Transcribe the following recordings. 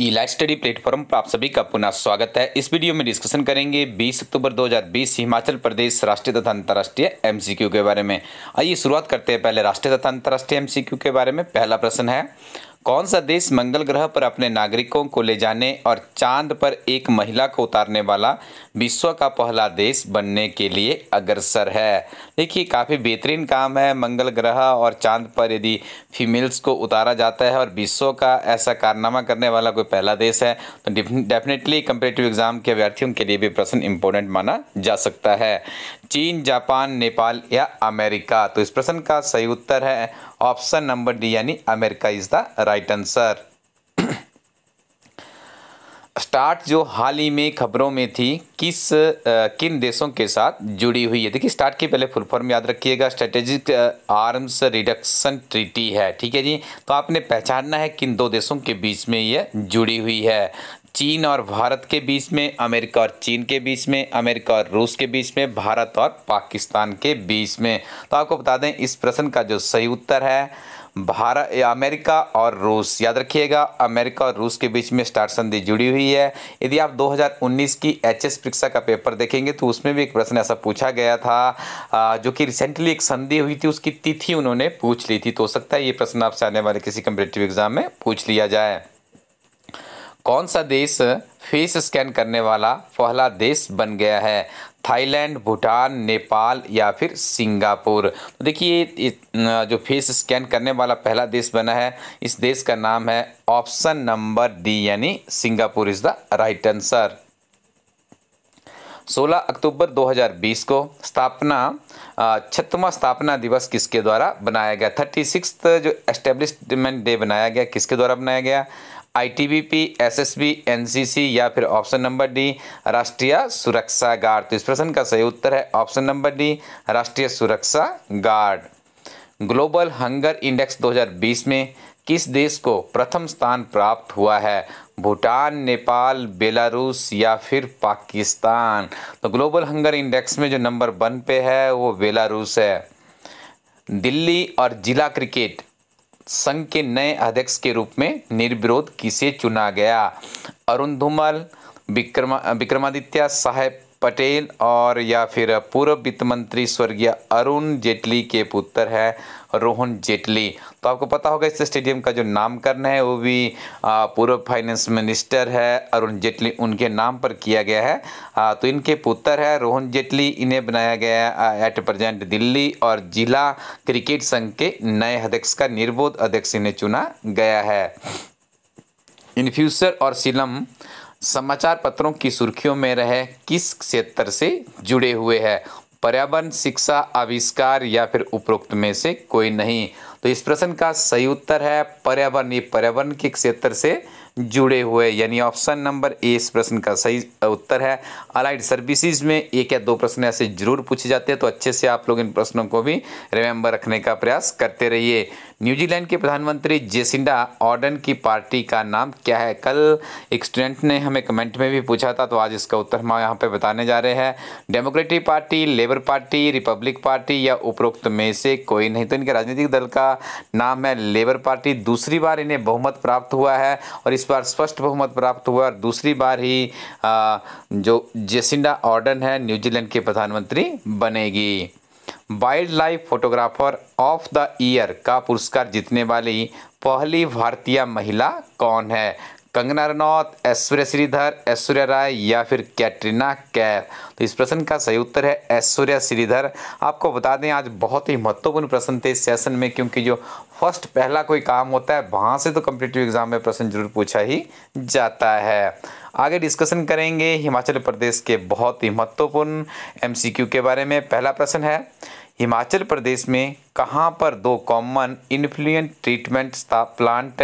ई life study platform पर आप सभी का पुनः स्वागत है इस वीडियो में डिस्कशन करेंगे 20 अक्टूबर 2020 हिमाचल प्रदेश राष्ट्रीय तथा अंतर्राष्ट्रीय एमसीक्यू के बारे में आइए शुरुआत करते हैं पहले राष्ट्रीय तथा अंतर्राष्ट्रीय एमसीक्यू के बारे में पहला प्रश्न है कौन सा देश मंगल ग्रह पर अपने नागरिकों को ले जाने और चांद पर एक महिला को उतारने वाला विश्व का पहला देश बनने के लिए अग्रसर है देखिए काफ़ी बेहतरीन काम है मंगल ग्रह और चांद पर यदि फीमेल्स को उतारा जाता है और विश्व का ऐसा कारनामा करने वाला कोई पहला देश है तो डेफिनेटली कंपिटेटिव एग्ज़ाम के अभ्यर्थियों के लिए भी प्रश्न इम्पोर्टेंट माना जा सकता है चीन जापान नेपाल या अमेरिका तो इस प्रश्न का सही उत्तर है ऑप्शन नंबर डी यानी America is the right answer start जो हाल ही में खबरों में थी किस आ, किन देशों के साथ जुड़ी हुई है देखिए स्टार्ट के पहले फुल फॉर्म याद रखिएगा स्ट्रेटेजिक आर्म्स रिडक्शन ट्रीटी है ठीक है जी तो आपने पहचानना है किन दो देशों के बीच में ये जुड़ी हुई है चीन और भारत के बीच में अमेरिका और चीन के बीच में अमेरिका और रूस के बीच में भारत और पाकिस्तान के बीच में तो आपको बता दें इस प्रश्न का जो सही उत्तर है भारत अमेरिका और रूस याद रखिएगा अमेरिका और रूस के बीच में स्टार संधि जुड़ी हुई है यदि आप 2019 की एचएस परीक्षा का पेपर देखेंगे तो उसमें भी एक प्रश्न ऐसा पूछा गया था जो कि रिसेंटली एक संधि हुई थी उसकी तिथि उन्होंने पूछ ली थी तो हो सकता है ये प्रश्न आपसे आने वाले किसी कम्पिटेटिव एग्जाम में पूछ लिया जाए कौन सा देश फेस स्कैन करने वाला पहला देश बन गया है थाईलैंड भूटान नेपाल या फिर सिंगापुर तो देखिए जो फेस स्कैन करने वाला पहला देश बना है इस देश का नाम है ऑप्शन नंबर डी यानी Singapore is the right answer 16 अक्टूबर 2020 को स्थापना छत्तवा स्थापना दिवस किसके द्वारा बनाया गया थर्टी सिक्स जो एस्टेब्लिशमेंट डे बनाया गया किसके द्वारा बनाया गया आईटीबीपी एसएसबी एनसीसी या फिर ऑप्शन नंबर डी राष्ट्रीय सुरक्षा गार्ड तो इस प्रश्न का सही उत्तर है ऑप्शन नंबर डी राष्ट्रीय सुरक्षा गार्ड ग्लोबल हंगर इंडेक्स 2020 में किस देश को प्रथम स्थान प्राप्त हुआ है भूटान नेपाल बेलारूस या फिर पाकिस्तान तो ग्लोबल हंगर इंडेक्स में जो नंबर वन पे है वो बेलारूस है दिल्ली और जिला क्रिकेट संघ के नए अध्यक्ष के रूप में निर्विरोध किसे चुना गया अरुण धूमल विक्रमा विक्रमादित्य साहेब पटेल और या फिर पूर्व वित्त मंत्री स्वर्गीय अरुण जेटली के पुत्र है रोहन जेटली तो आपको पता होगा इस स्टेडियम का जो नामकरण है वो भी पूर्व फाइनेंस मिनिस्टर है अरुण जेटली उनके नाम पर किया गया है आ, तो इनके पुत्र है रोहन जेटली इन्हें बनाया गया है एट प्रजेंट दिल्ली और जिला क्रिकेट संघ के नए अध्यक्ष का निर्बोध अध्यक्ष इन्हें चुना गया है इन और सिलम समाचार पत्रों की सुर्खियों में रहे किस क्षेत्र से जुड़े हुए हैं पर्यावरण शिक्षा आविष्कार या फिर उपरोक्त में से कोई नहीं तो इस प्रश्न का सही उत्तर है पर्यावरण ये पर्यावरण के क्षेत्र से जुड़े हुए यानी ऑप्शन नंबर ए इस प्रश्न का सही उत्तर है अलाइड सर्विसेज में एक या दो प्रश्न ऐसे जरूर पूछे जाते हैं तो अच्छे से आप लोग इन प्रश्नों को भी रिमेंबर रखने का प्रयास करते रहिए न्यूजीलैंड के प्रधानमंत्री जेसिंडा ऑर्डन की पार्टी का नाम क्या है कल एक स्टूडेंट ने हमें कमेंट में भी पूछा था तो आज इसका उत्तर हम यहाँ पर बताने जा रहे हैं democratic party labour party republic party या उपरोक्त में से कोई नहीं तो इनके राजनीतिक दल का नाम है लेबर पार्टी दूसरी बार इन्हें बहुमत प्राप्त हुआ है और इस बार स्पष्ट बहुमत प्राप्त हुआ और दूसरी बार ही जो जेसिंडा ऑर्डन है न्यूजीलैंड के प्रधानमंत्री बनेगी wildlife photographer of the year का पुरस्कार जीतने वाली पहली भारतीय महिला कौन है कंगना रनौत ऐश्वर्य श्रीधर ऐश्वर्या राय या फिर कैटरीना कैफ तो इस प्रश्न का सही उत्तर है ऐश्वर्या श्रीधर आपको बता दें आज बहुत ही महत्वपूर्ण प्रश्न थे इस सेशन में क्योंकि जो फर्स्ट पहला कोई काम होता है वहाँ से तो कम्पिटेटिव एग्जाम में प्रश्न जरूर पूछा ही जाता है आगे डिस्कशन करेंगे हिमाचल प्रदेश के बहुत ही महत्वपूर्ण एम के बारे में पहला प्रश्न है हिमाचल प्रदेश में कहाँ पर दो कॉमन इन्फ्लुएंट ट्रीटमेंट प्लांट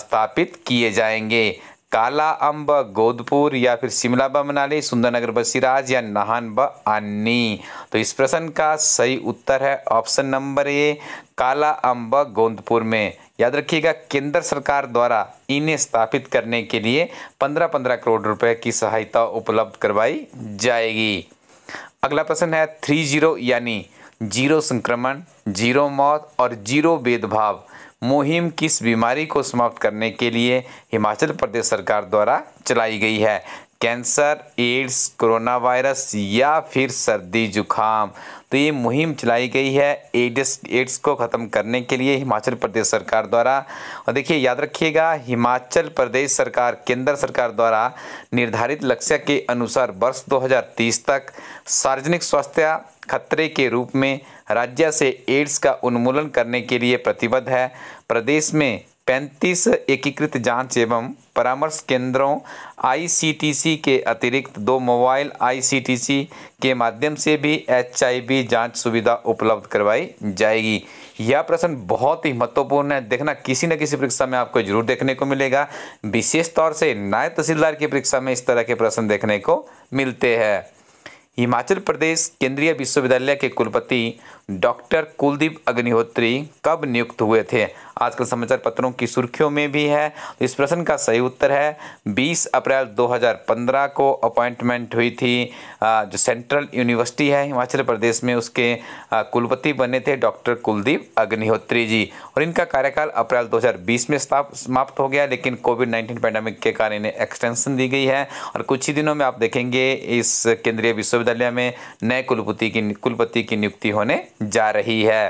स्थापित किए जाएंगे काला अम्ब गोदपुर या फिर शिमला ब मनाली सुंदरनगर ब सिराज या नाहन ब अन्नी तो इस प्रश्न का सही उत्तर है ऑप्शन नंबर ए काला अम्ब गोंदपुर में याद रखिएगा केंद्र सरकार द्वारा इन्हें स्थापित करने के लिए पंद्रह पंद्रह करोड़ रुपए की सहायता उपलब्ध करवाई जाएगी अगला प्रश्न है थ्री जीरो यानी जीरो संक्रमण जीरो मौत और जीरो भेदभाव मुहिम किस बीमारी को समाप्त करने के लिए हिमाचल प्रदेश सरकार द्वारा चलाई गई है कैंसर एड्स कोरोना वायरस या फिर सर्दी जुखाम तो ये मुहिम चलाई गई है एड्स एड्स को ख़त्म करने के लिए हिमाचल प्रदेश सरकार द्वारा और देखिए याद रखिएगा हिमाचल प्रदेश सरकार केंद्र सरकार द्वारा निर्धारित लक्ष्य के अनुसार वर्ष 2030 तक सार्वजनिक स्वास्थ्य खतरे के रूप में राज्य से एड्स का उन्मूलन करने के लिए प्रतिबद्ध है प्रदेश में पैंतीस एकीकृत जांच एवं परामर्श केंद्रों आईसीटीसी के अतिरिक्त दो मोबाइल आईसीटीसी के माध्यम से भी एचआईवी जांच सुविधा उपलब्ध करवाई जाएगी यह प्रश्न बहुत ही महत्वपूर्ण है देखना किसी न किसी परीक्षा में आपको जरूर देखने को मिलेगा विशेष तौर से नायब तहसीलदार की परीक्षा में इस तरह के प्रश्न देखने को मिलते हैं हिमाचल प्रदेश केंद्रीय विश्वविद्यालय के कुलपति डॉक्टर कुलदीप अग्निहोत्री कब नियुक्त हुए थे आजकल समाचार पत्रों की सुर्खियों में भी है इस प्रश्न का सही उत्तर है 20 अप्रैल 2015 को अपॉइंटमेंट हुई थी जो सेंट्रल यूनिवर्सिटी है हिमाचल प्रदेश में उसके कुलपति बने थे डॉक्टर कुलदीप अग्निहोत्री जी और इनका कार्यकाल अप्रैल 2020 में समाप्त हो गया लेकिन कोविड नाइन्टीन पैंडमिक के कारण इन्हें एक्सटेंशन दी गई है और कुछ ही दिनों में आप देखेंगे इस केंद्रीय विश्वविद्यालय में नए कुलपति की कुलपति की नियुक्ति होने जा रही है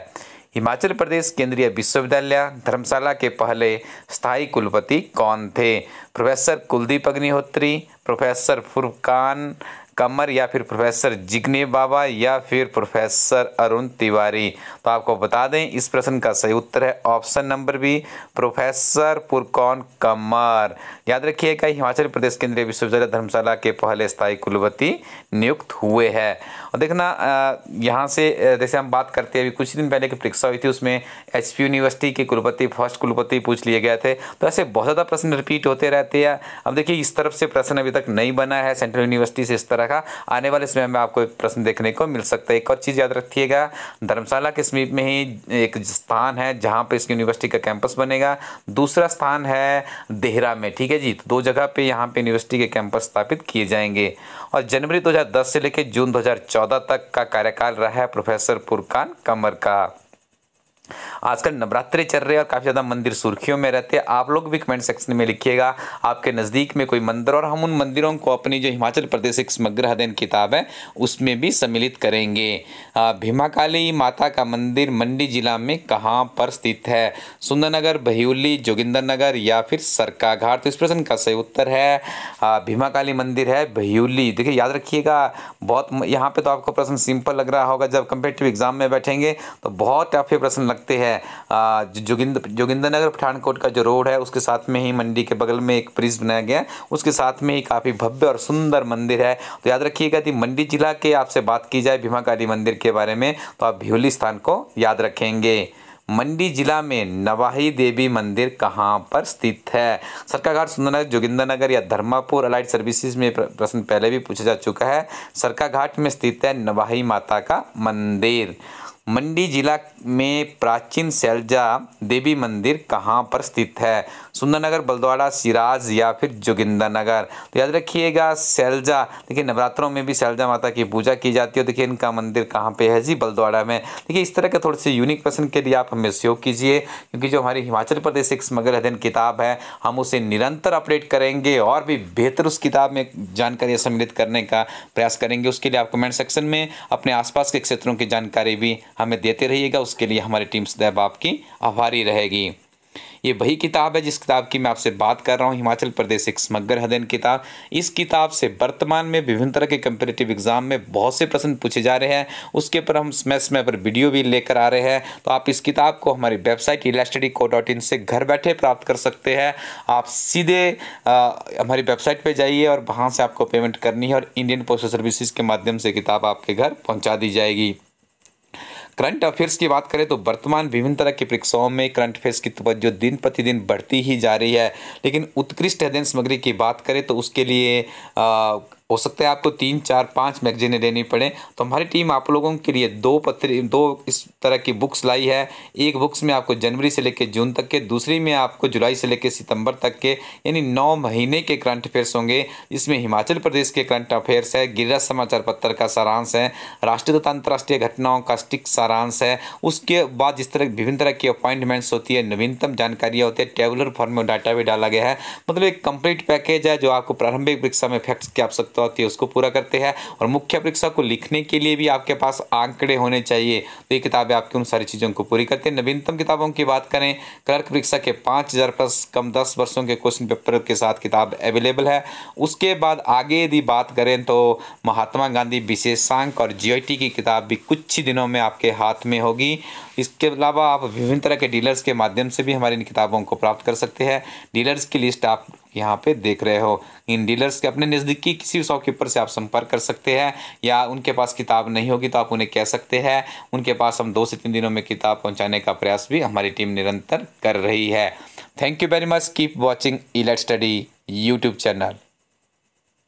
हिमाचल प्रदेश केंद्रीय विश्वविद्यालय धर्मशाला के पहले स्थायी कुलपति कौन थे प्रोफेसर कुलदीप अग्निहोत्री प्रोफेसर फुरकान कमर या फिर प्रोफेसर जिग्ने बाबा या फिर प्रोफेसर अरुण तिवारी तो आपको बता दें इस प्रश्न का सही उत्तर है option number B professor Furqan Qamar याद रखिएगा हिमाचल प्रदेश केंद्रीय विश्वविद्यालय धर्मशाला के पहले स्थायी कुलपति नियुक्त हुए हैं और देखना यहाँ से जैसे हम बात करते हैं अभी कुछ दिन पहले की परीक्षा हुई थी उसमें एच यूनिवर्सिटी के कुलपति फर्स्ट कुलपति पूछ लिए गए थे तो ऐसे बहुत ज़्यादा प्रश्न रिपीट होते रहते हैं अब देखिए इस तरफ से प्रश्न अभी तक नहीं बना है सेंट्रल यूनिवर्सिटी से इस तरह रखा आने वाले समय में आपको एक प्रश्न देखने को मिल सकता है एक और चीज़ याद रखिएगा धर्मशाला के समीप में ही एक स्थान है जहाँ पर इसकी यूनिवर्सिटी का कैंपस बनेगा दूसरा स्थान है देहरा में ठीक है जी तो दो जगह पर यहाँ पर यूनिवर्सिटी के कैंपस स्थापित किए जाएंगे और जनवरी दो से लेकर जून दो तक का कार्यकाल रहा है प्रोफेसर पुरकान कमर का आजकल नवरात्रे चल रहे हैं और काफ़ी ज़्यादा मंदिर सुर्खियों में रहते हैं आप लोग भी कमेंट सेक्शन में लिखिएगा आपके नज़दीक में कोई मंदिर और हम उन मंदिरों को अपनी जो हिमाचल प्रदेश एक समग्र अध्ययन किताब है उसमें भी सम्मिलित करेंगे भीमाकाली माता का मंदिर मंडी जिला में कहाँ पर स्थित है सुंदरनगर बहियोली जोगिंदर नगर या फिर सरका घाट तो इस प्रश्न का सही उत्तर है भीमाकाली मंदिर है बहियोली देखिए याद रखिएगा बहुत यहाँ पे तो आपको प्रश्न सिंपल लग रहा होगा जब कंपेटिव एग्जाम में बैठेंगे तो बहुत टफ प्रश्न लगते हैं है जोगिंदर जोगिंदर नगर पठानकोट का जो रोड है उसके साथ में ही मंडी के बगल में एक ब्रिज बनाया गया है उसके साथ में ही काफ़ी भव्य और सुंदर मंदिर है तो याद रखिएगा कि मंडी जिला के आपसे बात की जाए भीमाकाली मंदिर के बारे में तो आप भ्यूली स्थान को याद रखेंगे मंडी जिला में नवाही देवी मंदिर कहाँ पर स्थित है सरका घाट सुंदरनगर जोगिंदर नगर या धर्मापुर अलाइड सर्विसेज में प्रश्न पहले भी पूछा जा चुका है सरका घाट में स्थित है नवाही माता का मंदिर मंडी जिला में प्राचीन सैलजा देवी मंदिर कहाँ पर स्थित है सुंदरनगर बलद्वाड़ा सिराज या फिर नगर तो याद रखिएगा सैलजा देखिए नवरात्रों में भी सैलजा माता की पूजा की जाती है देखिए इनका मंदिर कहाँ पे है जी बलद्वाड़ा में देखिए इस तरह के थोड़े से यूनिक प्रश्न के लिए आप हमें सहयोग कीजिए क्योंकि जो हमारी हिमाचल प्रदेश एक समग्र अध्ययन किताब है हम उसे निरंतर अपडेट करेंगे और भी बेहतर उस किताब में जानकारी सम्मिलित करने का प्रयास करेंगे उसके लिए आप कमेंट सेक्शन में अपने आसपास के क्षेत्रों की जानकारी भी हमें देते रहिएगा उसके लिए हमारी टीम सदैव आपकी आभारी रहेगी ये वही किताब है जिस किताब की मैं आपसे बात कर रहा हूँ हिमाचल प्रदेश एक स्मगर हदन किताब इस किताब से वर्तमान में विभिन्न तरह के कंपेरेटिव एग्जाम में बहुत से प्रश्न पूछे जा रहे हैं उसके ऊपर हम समय समय पर वीडियो भी लेकर आ रहे हैं तो आप इस किताब को हमारी वेबसाइट इलास्टडी को डॉट इन से घर बैठे प्राप्त कर सकते हैं आप सीधे आ, हमारी वेबसाइट पर जाइए और वहाँ से आपको पेमेंट करनी है और इंडियन पोस्टल सर्विसेज के माध्यम से किताब आपके घर पहुँचा दी जाएगी करंट अफेयर्स की बात करें तो वर्तमान विभिन्न तरह के परीक्षाओं में करंट अफेयर्स की तवज्जो दिन प्रतिदिन बढ़ती ही जा रही है लेकिन उत्कृष्ट अध्ययन सामग्री की बात करें तो उसके लिए आ, हो सकता है आपको तीन चार पाँच मैगजीनें लेनी पड़े तो हमारी टीम आप लोगों के लिए दो पत्र दो इस तरह की बुक्स लाई है एक बुक्स में आपको जनवरी से लेकर जून तक के दूसरी में आपको जुलाई से लेकर सितंबर तक के यानी नौ महीने के करंट अफेयर्स होंगे इसमें हिमाचल प्रदेश के करंट अफेयर्स है गिरिराज समाचार पत्र का सारांश है राष्ट्रीय तथा अंतर्राष्ट्रीय घटनाओं का स्टिक सारांश है उसके बाद जिस तरह विभिन्न तरह की अपॉइंटमेंट्स होती है नवीनतम जानकारियाँ होती है टेबुलर फॉर्म में डाटा भी डाला गया है मतलब एक कंप्लीट पैकेज है जो आपको प्रारंभिक परीक्षा में फैक्ट्स की आवश्यकता आवश्यकता तो होती है उसको पूरा करते हैं और मुख्य परीक्षा को लिखने के लिए भी आपके पास आंकड़े होने चाहिए तो ये किताबें आपकी उन सारी चीज़ों को पूरी करती है नवीनतम किताबों की बात करें क्लर्क परीक्षा के पाँच हज़ार प्लस कम दस वर्षों के क्वेश्चन पेपर के साथ किताब अवेलेबल है उसके बाद आगे यदि बात करें तो महात्मा गांधी विशेषांक और जी की किताब भी कुछ ही दिनों में आपके हाथ में होगी इसके अलावा आप विभिन्न तरह के डीलर्स के माध्यम से भी हमारी इन किताबों को प्राप्त कर सकते हैं डीलर्स की लिस्ट आप यहाँ पे देख रहे हो इन डीलर्स के अपने नज़दीकी किसी भी शॉपकीपर से आप संपर्क कर सकते हैं या उनके पास किताब नहीं होगी तो आप उन्हें कह सकते हैं उनके पास हम दो से तीन दिनों में किताब पहुँचाने का प्रयास भी हमारी टीम निरंतर कर रही है thank you very much keep watching elite study YouTube channel